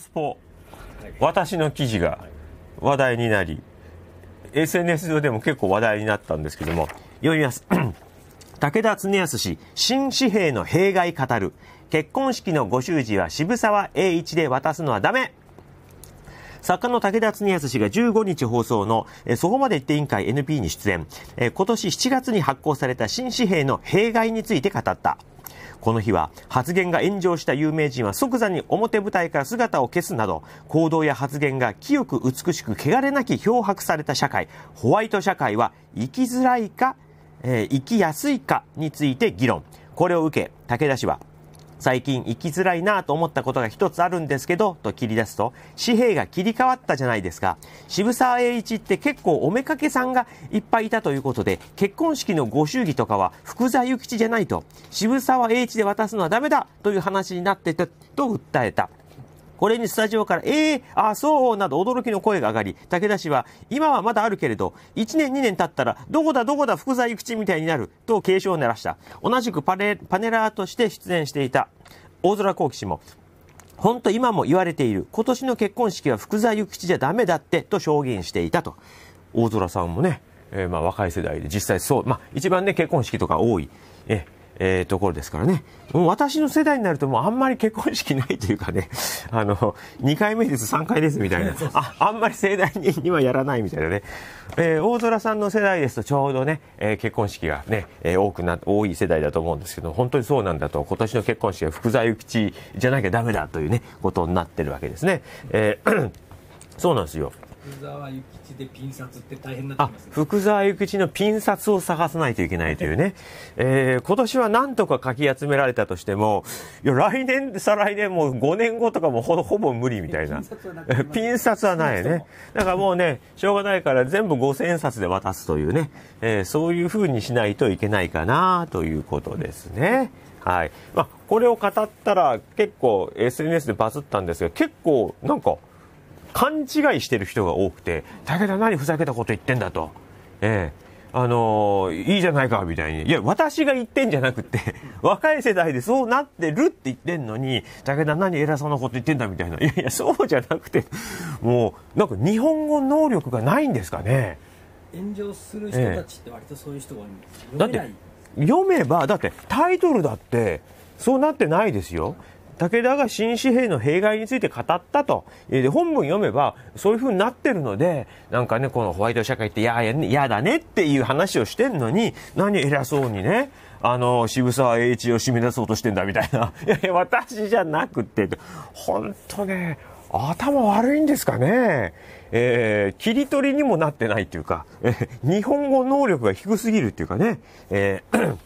スポ私の記事が話題になり SNS 上でも結構話題になったんですけども読みます 武田恒康氏新紙幣の弊害語る結婚式のご習字は渋沢栄一で渡すのはダメ作家の武田恒康氏が15日放送の、えそこまで言って委員会 NP に出演、え今年7月に発行された新紙幣の弊害について語った。この日は発言が炎上した有名人は即座に表舞台から姿を消すなど、行動や発言が清く美しく汚れなき漂白された社会、ホワイト社会は生きづらいか、えー、生きやすいかについて議論。これを受け、武田氏は、最近生きづらいなと思ったことが一つあるんですけど、と切り出すと、紙幣が切り替わったじゃないですか。渋沢栄一って結構おめかけさんがいっぱいいたということで、結婚式のご祝儀とかは福沢諭吉じゃないと、渋沢栄一で渡すのはダメだという話になってたと訴えた。これにスタジオから、ええー、あ、そうなど驚きの声が上がり、武田氏は、今はまだあるけれど、1年2年経ったら、どこだどこだ福沢諭吉みたいになる、と警鐘を鳴らした。同じくパネラーとして出演していた、大空幸喜氏も、ほんと今も言われている、今年の結婚式は福沢諭吉じゃダメだって、と証言していたと。大空さんもね、えー、まあ若い世代で実際そう、まあ一番ね、結婚式とか多い、えーえー、ところですからね。もう私の世代になるともうあんまり結婚式ないというかね、あの、2回目です、3回ですみたいな。あ、あんまり盛大にはやらないみたいなね。えー、大空さんの世代ですとちょうどね、えー、結婚式がね、え多くな、多い世代だと思うんですけど、本当にそうなんだと、今年の結婚式は福沢諭吉じゃなきゃダメだというね、ことになってるわけですね。え そうなんですよ。福沢諭吉でピン札って大変なってます、ね、福沢諭吉のピン札を探さないといけないというね、えー、今年はなんとかかき集められたとしてもいや来年再来年も5年後とかもほほぼ無理みたいなピン札はないねだからもうねしょうがないから全部5000円札で渡すというね、えー、そういうふうにしないといけないかなということですね。はいまあ、これを語ったら結構 SNS でバズったんですが結構なんか勘違いしてる人が多くて、武田何ふざけたこと言ってんだと。ええあのー、いいじゃないか、みたいに。いや、私が言ってんじゃなくて、若い世代でそうなってるって言ってんのに、武田何偉そうなこと言ってんだ、みたいな。いやいや、そうじゃなくて、もう、なんか日本語能力がないんですかね。炎上する人たちって割とそういう人がえだって、読めば、だってタイトルだって、そうなってないですよ。武田が新紙幣の弊害について語ったと。で、本文読めば、そういう風になってるので、なんかね、このホワイト社会っていや、嫌だねっていう話をしてんのに、何偉そうにね、あの、渋沢栄一を締め出そうとしてんだみたいな。いやいや、私じゃなくて、ほんとね、頭悪いんですかね。えー、切り取りにもなってないっていうか、えー、日本語能力が低すぎるっていうかね。えー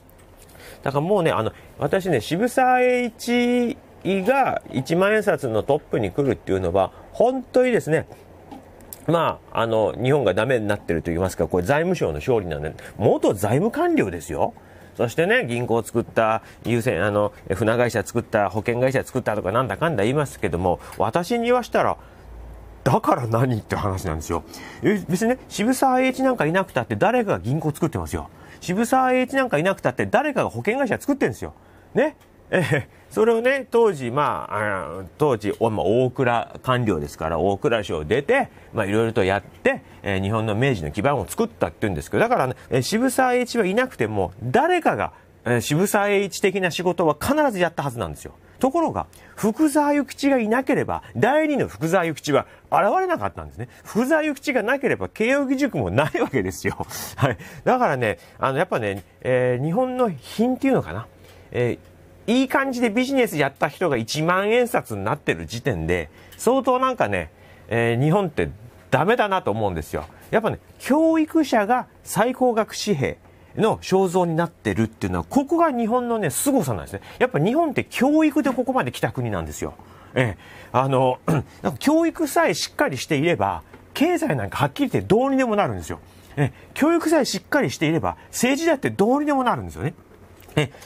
だからもうね、あの、私ね、渋沢栄一が1万円札のトップに来るっていうのは、本当にですね、まあ、あの、日本がダメになってると言いますか、これ財務省の勝利なんで、元財務官僚ですよ。そしてね、銀行を作った、優先、あの、船会社作った、保険会社作ったとかなんだかんだ言いますけども、私に言わしたら、だから何って話なんですよ。別にね、渋沢栄一なんかいなくたって誰かが銀行作ってますよ。渋沢栄一なんかいなくたって誰かが保険会社作ってるんですよ。ね。え それをね、当時、まあ、あ当時、まあ、大蔵官僚ですから、大蔵省を出て、まあ、いろいろとやって、えー、日本の明治の基盤を作ったっていうんですけど、だからね、えー、渋沢栄一はいなくても、誰かが、えー、渋沢栄一的な仕事は必ずやったはずなんですよ。ところが、福沢諭吉がいなければ、第二の福沢諭吉は現れなかったんですね。福沢諭吉がなければ、慶應義塾もないわけですよ。はい。だからね、あの、やっぱね、えー、日本の品っていうのかな。えーいい感じでビジネスやった人が1万円札になってる時点で、相当なんかね、えー、日本ってダメだなと思うんですよ。やっぱね、教育者が最高額紙幣の肖像になってるっていうのは、ここが日本のね、凄さなんですね。やっぱ日本って教育でここまで来た国なんですよ。ええあの、教育さえしっかりしていれば、経済なんかはっきり言ってどうにでもなるんですよ。ええ、教育さえしっかりしていれば、政治だってどうにでもなるんですよね。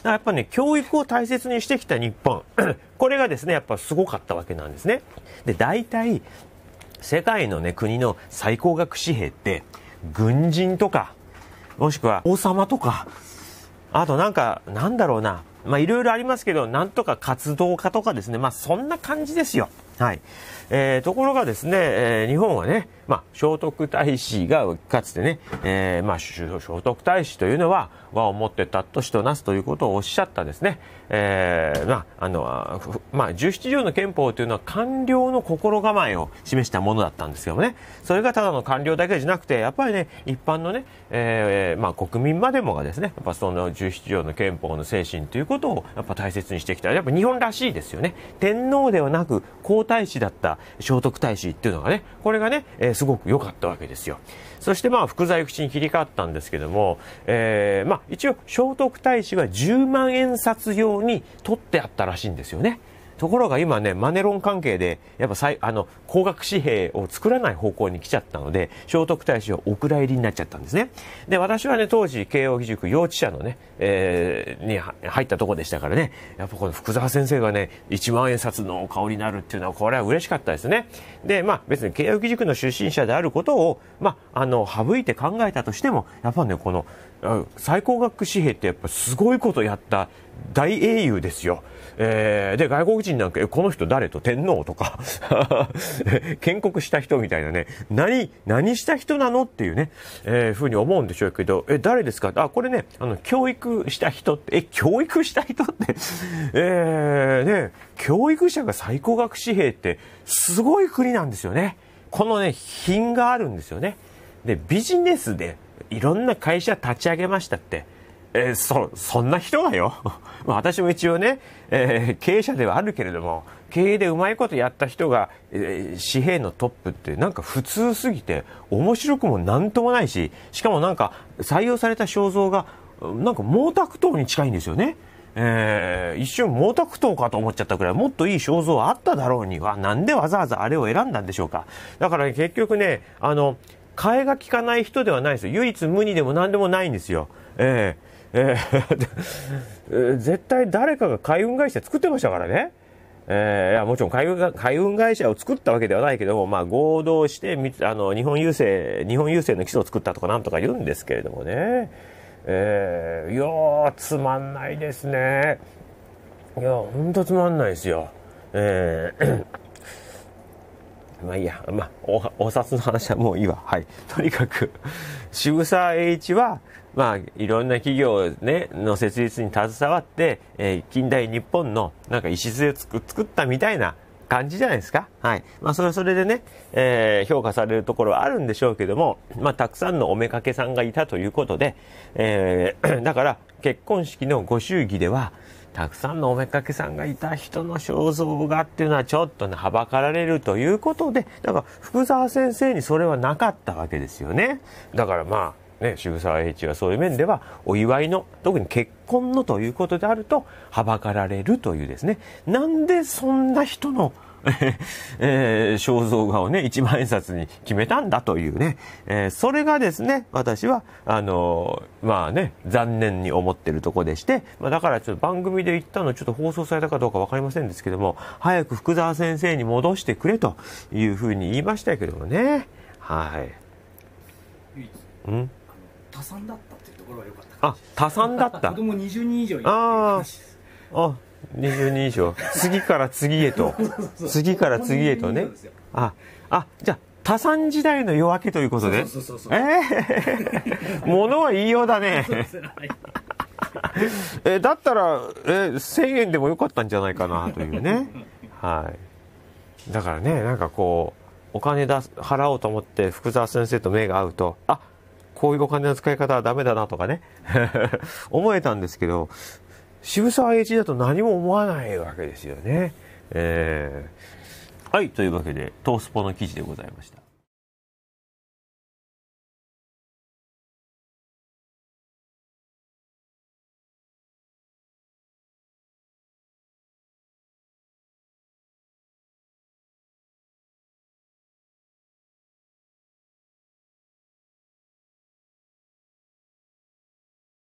やっぱね、教育を大切にしてきた日本、これがですね、やっぱすごかったわけなんですね。で、大体、世界のね、国の最高額紙幣って、軍人とか、もしくは王様とか、あとなんか、なんだろうな、まあいろいろありますけど、なんとか活動家とかですね、まあそんな感じですよ。はいえー、ところがですね、えー、日本はね、まあ、聖徳太子がかつてね、えーまあ、聖徳太子というのは和をもってたっとしとなすということをおっしゃったですね、えーまああのまあ、17条の憲法というのは官僚の心構えを示したものだったんですけどもねそれがただの官僚だけじゃなくてやっぱりね一般のね、えーまあ、国民までもがですねやっぱその17条の憲法の精神ということをやっぱ大切にしてきたやっぱ日本らしいですよね天皇ではなく皇太子だった聖徳太子っていうのがね、これがね、えー、すごく良かったわけですよ。そしてまあ、福財口に切り替わったんですけども、えー、まあ、一応、聖徳太子は10万円札用に取ってあったらしいんですよね。ところが今ね、マネロン関係で、やっぱあの、高額紙幣を作らない方向に来ちゃったので、聖徳太子はお蔵入りになっちゃったんですね。で、私はね、当時、慶應義塾幼稚舎のね、えー、に入ったとこでしたからね、やっぱこの福沢先生がね、一万円札の顔になるっていうのは、これは嬉しかったですね。で、まあ別に慶應義塾の出身者であることを、まあ、あの、省いて考えたとしても、やっぱね、この、最高学紙幣ってやっぱすごいことやった大英雄ですよ。えー、で、外国人なんか、この人誰と天皇とか 建国した人みたいなね、何、何した人なのっていうね、えー、ふうに思うんでしょうけど、え、誰ですかあ、これね、あの、教育した人って、え、教育した人って えー、ね、教育者が最高学紙幣って、すごい国なんですよね。このね、品があるんですよね。で、ビジネスで、いろんな会社立ち上げましたって。えー、そ、そんな人がよ。ま あ私も一応ね、えー、経営者ではあるけれども、経営でうまいことやった人が、えー、紙幣のトップってなんか普通すぎて、面白くもなんともないし、しかもなんか採用された肖像が、なんか毛沢東に近いんですよね。えー、一瞬毛沢東かと思っちゃったくらいもっといい肖像あっただろうにはなんでわざわざあれを選んだんでしょうかだから、結局ねあの替えが利かない人ではないですよ。唯一無二でも何でもないんですよ。ええ 絶対誰かが海運会社作ってましたからね。えー、いやもちろん海運海運会社を作ったわけではないけども、まあ、合同してあの日本郵政日本郵政の基礎を作ったとかなんとか言うんですけれどもね、えー、いやつまんないですねいやほんとつまんないですよ。えーまあいいや、まあお、お札の話はもういいわ。はい。とにかく、渋沢栄一は、まあ、いろんな企業、ね、の設立に携わって、えー、近代日本のなんか礎をつく作ったみたいな感じじゃないですか。はい。まあ、それはそれでね、えー、評価されるところはあるんでしょうけども、まあ、たくさんのおめかけさんがいたということで、えー、だから、結婚式のご祝儀では、たくさんのおめかけさんがいた人の肖像画っていうのはちょっとね、はばかられるということで、だから福沢先生にそれはなかったわけですよね。だからまあ、ね、渋沢栄一はそういう面では、お祝いの、特に結婚のということであると、はばかられるというですね。なんでそんな人の えー、肖像画をね、一万円札に決めたんだというね、えー、それがですね、私は、あのー、まあね、残念に思ってるとこでして、まあ、だからちょっと番組で言ったの、ちょっと放送されたかどうかわかりませんですけども、早く福沢先生に戻してくれというふうに言いましたけどもね、はい。うん、多産だったっていうところは良かったあ多産だった子供20人以上いるああ20人以上次から次へと次から次へとねああじゃあ多産時代の夜明けということでええー、物は言いようだね えだったら、え1000円でもよかったんじゃないかなというねはいだからねなんかこうお金出払おうと思って福沢先生と目が合うとあこういうお金の使い方はダメだなとかね 思えたんですけど渋沢栄一だと何も思わないわけですよね。えー、はい、というわけで、トースポの記事でございました。